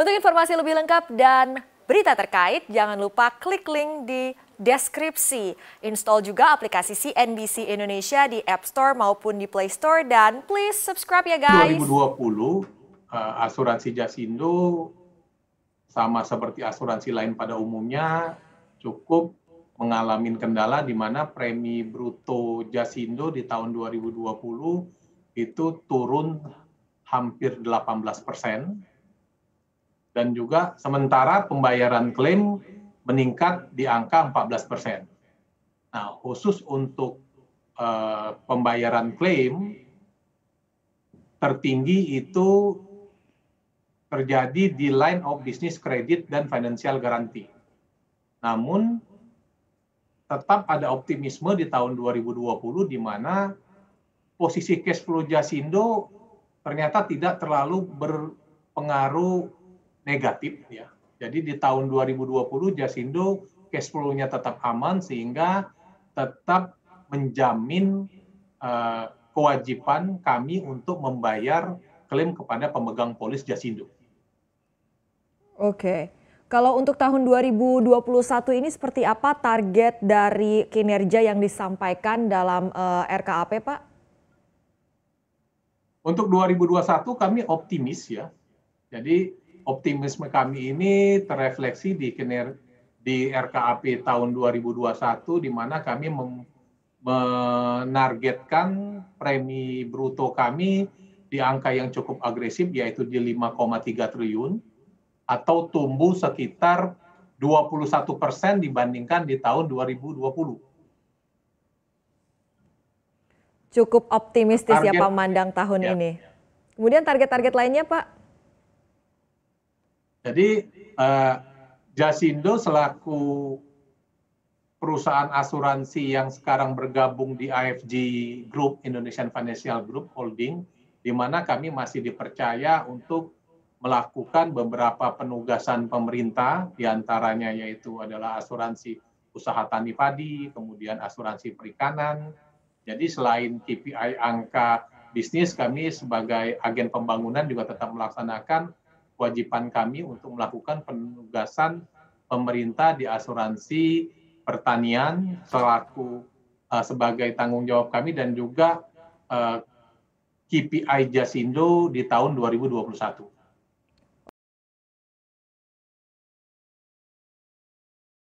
Untuk informasi lebih lengkap dan berita terkait, jangan lupa klik link di deskripsi. Install juga aplikasi CNBC Indonesia di App Store maupun di Play Store dan please subscribe ya guys. 2020 eh, asuransi Jasindo sama seperti asuransi lain pada umumnya cukup mengalami kendala di mana premi bruto Jasindo di tahun 2020 itu turun hampir 18 persen dan juga sementara pembayaran klaim meningkat di angka 14 persen. Nah, khusus untuk uh, pembayaran klaim tertinggi itu terjadi di line of business credit dan financial guarantee. Namun tetap ada optimisme di tahun 2020 di mana posisi cash flow Jasindo ternyata tidak terlalu berpengaruh negatif ya. Jadi di tahun 2020 Jasindo cash flow-nya tetap aman sehingga tetap menjamin uh, kewajiban kami untuk membayar klaim kepada pemegang polis Jasindo. Oke. Kalau untuk tahun 2021 ini seperti apa target dari kinerja yang disampaikan dalam uh, eh, RKAP, Pak? Untuk 2021 kami optimis ya. Jadi optimisme kami ini terefleksi di kiner di RKAP tahun 2021 di mana kami mem, menargetkan premi bruto kami di angka yang cukup agresif yaitu di 5,3 triliun atau tumbuh sekitar 21 persen dibandingkan di tahun 2020. Cukup optimistis target, ya Pak Mandang tahun ya. ini. Kemudian target-target lainnya Pak? Jadi uh, Jasindo selaku perusahaan asuransi yang sekarang bergabung di AFG Group Indonesian Financial Group Holding, di mana kami masih dipercaya untuk melakukan beberapa penugasan pemerintah, diantaranya yaitu adalah asuransi usaha tani padi, kemudian asuransi perikanan. Jadi selain KPI angka bisnis, kami sebagai agen pembangunan juga tetap melaksanakan kewajiban kami untuk melakukan penugasan pemerintah di asuransi pertanian selaku uh, sebagai tanggung jawab kami dan juga uh, eh, KPI Jasindo di tahun 2021.